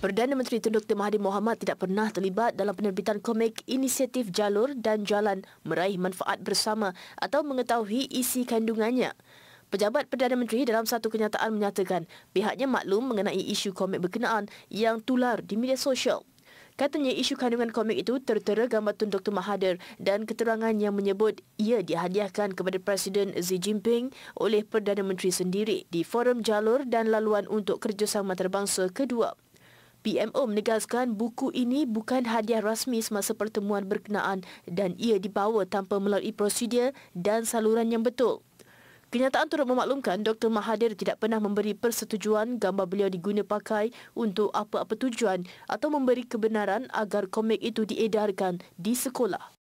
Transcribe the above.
Perdana Menteri Tun Dr. Mahathir Mohamad tidak pernah terlibat dalam penerbitan komik Inisiatif Jalur dan Jalan Meraih Manfaat Bersama atau mengetahui isi kandungannya. Pejabat Perdana Menteri dalam satu kenyataan menyatakan pihaknya maklum mengenai isu komik berkenaan yang tular di media sosial. Katanya isu kandungan komik itu tertera gambar Tun Dr. Mahathir dan keterangan yang menyebut ia dihadiahkan kepada Presiden Xi Jinping oleh Perdana Menteri sendiri di Forum Jalur dan Laluan untuk Kerjasama Terbangsa Kedua. PMO menegaskan buku ini bukan hadiah rasmi semasa pertemuan berkenaan dan ia dibawa tanpa melalui prosedur dan saluran yang betul. Kenyataan turut memaklumkan Dr. Mahathir tidak pernah memberi persetujuan gambar beliau diguna pakai untuk apa-apa tujuan atau memberi kebenaran agar komik itu diedarkan di sekolah.